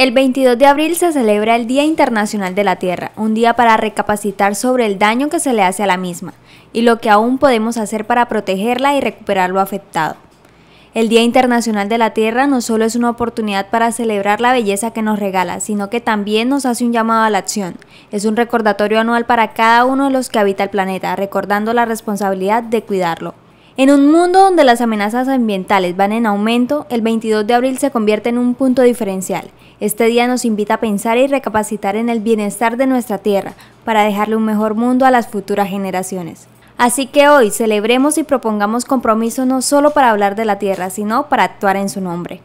El 22 de abril se celebra el Día Internacional de la Tierra, un día para recapacitar sobre el daño que se le hace a la misma y lo que aún podemos hacer para protegerla y recuperar lo afectado. El Día Internacional de la Tierra no solo es una oportunidad para celebrar la belleza que nos regala, sino que también nos hace un llamado a la acción. Es un recordatorio anual para cada uno de los que habita el planeta, recordando la responsabilidad de cuidarlo. En un mundo donde las amenazas ambientales van en aumento, el 22 de abril se convierte en un punto diferencial. Este día nos invita a pensar y recapacitar en el bienestar de nuestra tierra para dejarle un mejor mundo a las futuras generaciones. Así que hoy celebremos y propongamos compromisos no solo para hablar de la tierra, sino para actuar en su nombre.